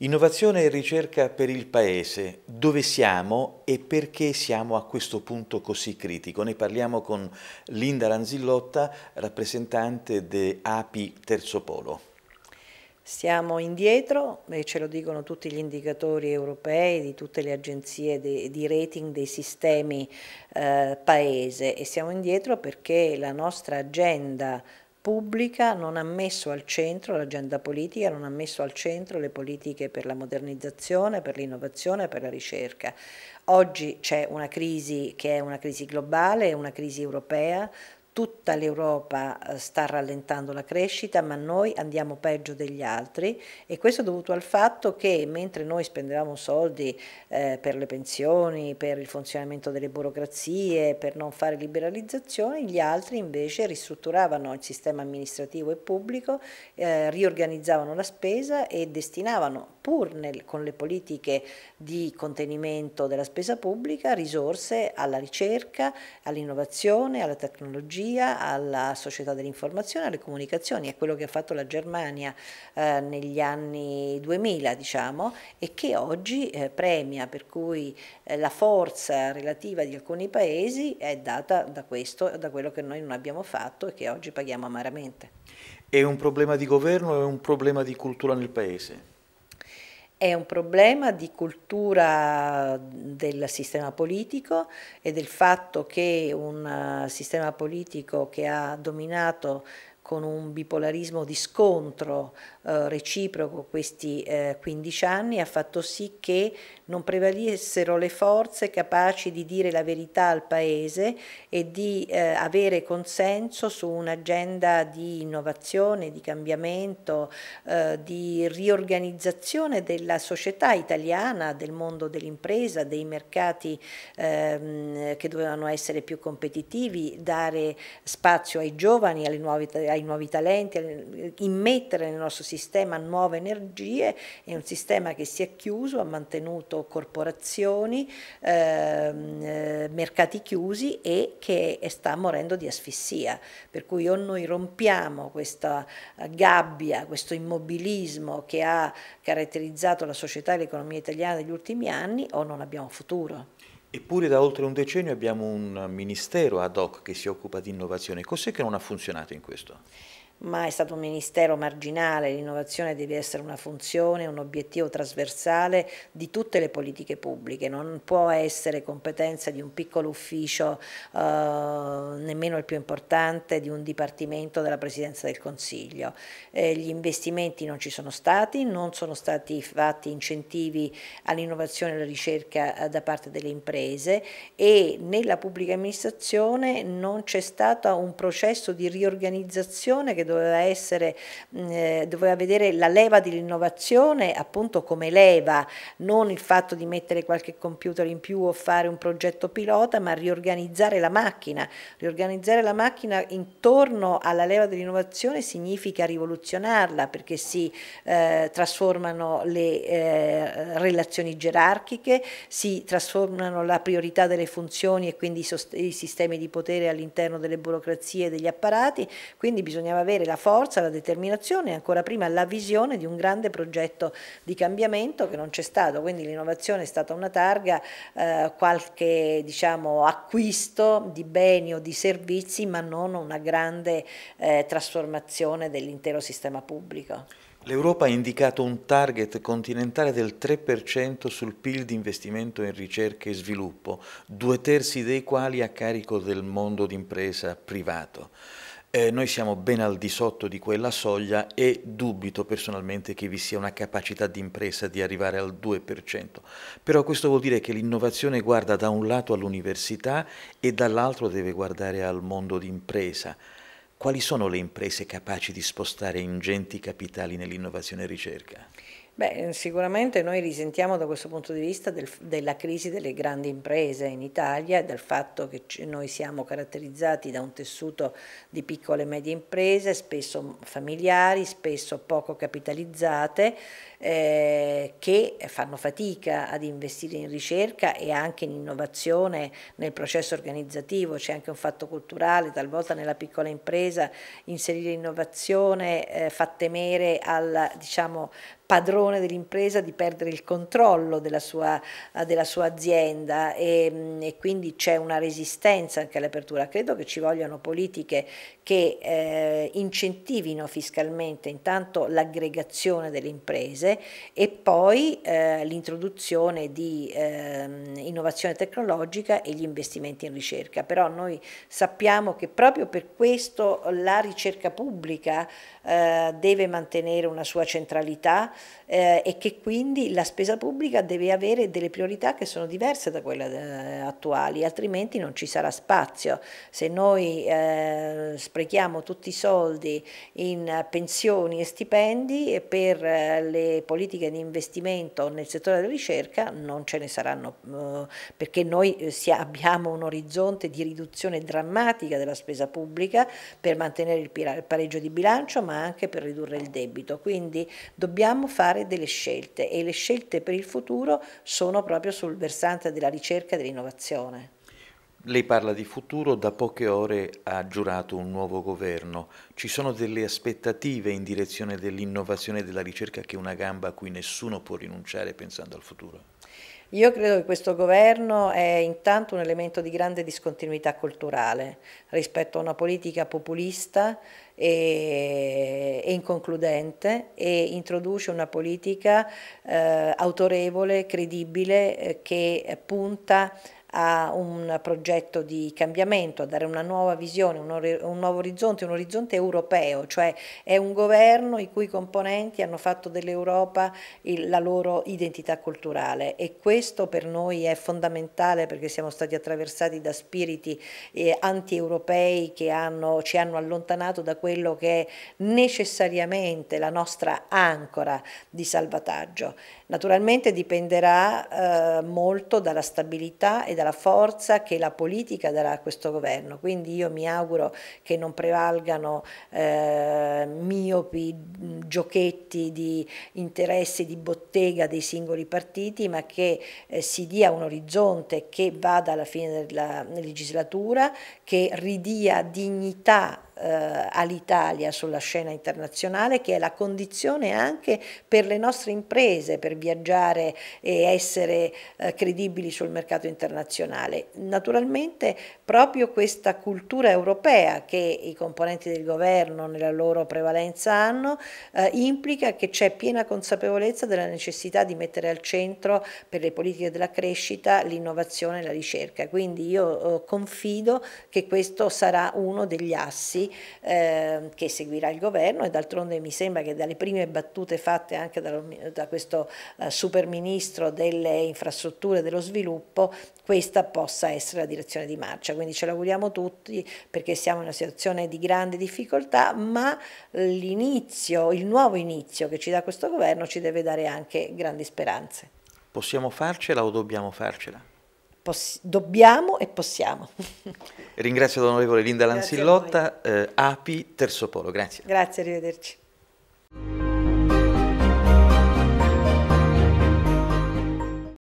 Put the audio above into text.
Innovazione e ricerca per il Paese, dove siamo e perché siamo a questo punto così critico? Ne parliamo con Linda Ranzillotta, rappresentante di API Terzo Polo. Siamo indietro e ce lo dicono tutti gli indicatori europei, di tutte le agenzie di, rating dei sistemi eh, paese e siamo indietro perché la nostra agenda pubblica non ha messo al centro l'agenda politica, non ha messo al centro le politiche per la modernizzazione, per l'innovazione, per la ricerca. Oggi c'è una crisi che è una crisi globale, una crisi europea, tutta l'Europa eh, sta rallentando la crescita, ma noi andiamo peggio degli altri e questo è dovuto al fatto che mentre noi spendevamo soldi eh, per le pensioni, per il funzionamento delle burocrazie, per non fare liberalizzazione, gli altri invece ristrutturavano il sistema amministrativo e pubblico, eh, riorganizzavano la spesa e destinavano pur nel, con le politiche di contenimento della spesa pubblica, risorse alla ricerca, all'innovazione, alla tecnologia, alla società dell'informazione, alle comunicazioni, è quello che ha fatto la Germania eh, negli anni 2000 diciamo, e che oggi eh, premia, per cui eh, la forza relativa di alcuni paesi è data da questo, da quello che noi non abbiamo fatto e che oggi paghiamo amaramente. È un problema di governo o è un problema di cultura nel paese? È un problema di cultura del sistema politico e del fatto che un eh, sistema politico che ha dominato con un bipolarismo di scontro eh, reciproco questi eh, 15 anni ha fatto sì che non prevalessero le forze capaci di dire la verità al Paese e di eh, avere consenso su un'agenda di innovazione, di cambiamento, eh, di riorganizzazione della società italiana, del mondo dell'impresa, dei mercati ehm, che dovevano essere più competitivi, dare spazio ai giovani, alle nuove, ai nuovi talenti, immettere nel nostro sistema nuove energie, è un sistema che si è chiuso, ha mantenuto corporazioni, ehm, eh, mercati chiusi e che sta morendo di asfissia, per cui o noi rompiamo questa gabbia, questo immobilismo che ha caratterizzato la società e l'economia italiana negli ultimi anni o non abbiamo futuro. Eppure da oltre un decennio abbiamo un ministero ad hoc che si occupa di innovazione. Cos'è che non ha funzionato in questo? ma è stato un ministero marginale, l'innovazione deve essere una funzione, un obiettivo trasversale di tutte le politiche pubbliche, non può essere competenza di un piccolo ufficio, eh, nemmeno il più importante, di un dipartimento della Presidenza del Consiglio. Eh, gli investimenti non ci sono stati, non sono stati fatti incentivi all'innovazione e alla ricerca eh, da parte delle imprese e nella pubblica amministrazione non c'è stato un processo di riorganizzazione che doveva essere, eh, doveva vedere la leva dell'innovazione appunto come leva, non il fatto di mettere qualche computer in più o fare un progetto pilota, ma riorganizzare la macchina. Riorganizzare la macchina intorno alla leva dell'innovazione significa rivoluzionarla perché si eh, trasformano le eh, relazioni gerarchiche, si trasformano la priorità delle funzioni e quindi i, i sistemi di potere all'interno delle burocrazie e degli apparati, quindi bisognava avere avere la forza, la determinazione e ancora prima la visione di un grande progetto di cambiamento che non c'è stato, quindi l'innovazione è stata una targa, eh, qualche diciamo, acquisto di beni o di servizi, ma non una grande eh, trasformazione dell'intero sistema pubblico. L'Europa ha indicato un target continentale del 3% sul PIL di investimento in ricerca e sviluppo, due terzi dei quali a carico del mondo d'impresa privato eh, noi siamo ben al di sotto di quella soglia e dubito personalmente che vi sia una capacità di impresa di arrivare al 2%. Però questo vuol dire che l'innovazione guarda da un lato all'università e dall'altro deve guardare al mondo d'impresa. Quali sono le imprese capaci di spostare ingenti capitali nell'innovazione e ricerca? Beh, eh, sicuramente noi risentiamo da questo punto di vista del, della crisi delle grandi imprese in Italia e dal fatto che noi siamo caratterizzati da un tessuto di piccole e medie imprese, spesso mm, familiari, spesso poco capitalizzate, eh, che fanno fatica ad investire in ricerca e anche in innovazione nel processo organizzativo. C'è anche un fatto culturale, talvolta nella piccola impresa inserire innovazione eh, fa temere al diciamo, padrone dell'impresa di perdere il controllo della sua, della sua azienda e, e quindi c'è una resistenza anche all'apertura. Credo che ci vogliano politiche che eh, incentivino fiscalmente intanto l'aggregazione delle imprese e poi eh, l'introduzione di eh, innovazione tecnologica e gli investimenti in ricerca. Però noi sappiamo che proprio per questo la ricerca pubblica eh, deve mantenere una sua centralità eh, e che quindi la spesa pubblica deve avere delle priorità che sono diverse da quelle eh, attuali, altrimenti non ci sarà spazio. Se noi eh, sprechiamo tutti i soldi in pensioni e stipendi e eh, per eh, le politiche di investimento nel settore della ricerca non ce ne saranno, eh, perché noi abbiamo un orizzonte di riduzione drammatica della spesa pubblica per mantenere il pareggio di bilancio ma anche per ridurre il debito. Quindi dobbiamo dobbiamo fare delle scelte e le scelte per il futuro sono proprio sul versante della ricerca e dell'innovazione. Lei parla di futuro, da poche ore ha giurato un nuovo governo. Ci sono delle aspettative in direzione dell'innovazione e della ricerca che è una gamba a cui nessuno può rinunciare pensando al futuro? Io credo che questo governo è intanto un elemento di grande discontinuità culturale rispetto a una politica populista e, inconcludente e introduce una politica eh, autorevole, credibile, eh, che punta a un progetto di cambiamento, a dare una nuova visione, un, or- un nuovo orizzonte, un orizzonte europeo, cioè è un governo i cui componenti hanno fatto dell'Europa il, la loro identità culturale e questo per noi è fondamentale perché siamo stati attraversati da spiriti eh, anti-europei che hanno, ci hanno allontanato da quello che è necessariamente la nostra ancora di salvataggio. Naturalmente dipenderà eh, molto dalla stabilità e dalla la forza che la politica darà a questo governo. Quindi io mi auguro che non prevalgano eh, miopi giochetti di interessi di bottega dei singoli partiti, ma che eh, si dia un orizzonte che vada alla fine della legislatura, che ridia dignità eh, all'Italia sulla scena internazionale che è la condizione anche per le nostre imprese per viaggiare e essere eh, credibili sul mercato internazionale. Naturalmente proprio questa cultura europea che i componenti del governo nella loro prevalenza hanno eh, implica che c'è piena consapevolezza della necessità di mettere al centro per le politiche della crescita l'innovazione e la ricerca. Quindi io eh, confido che questo sarà uno degli assi eh, che seguirà il governo e d'altronde mi sembra che dalle prime battute fatte anche da, da questo eh, super ministro delle infrastrutture e dello sviluppo questa possa essere la direzione di marcia. Quindi ce l'auguriamo tutti perché siamo in una situazione di grande difficoltà, ma l'inizio, il nuovo inizio che ci dà questo governo ci deve dare anche grandi speranze. Possiamo farcela o dobbiamo farcela? Poss- dobbiamo e possiamo. Ringrazio l'onorevole Linda Lanzillotta, eh, API Terzo Polo, grazie. Grazie, arrivederci.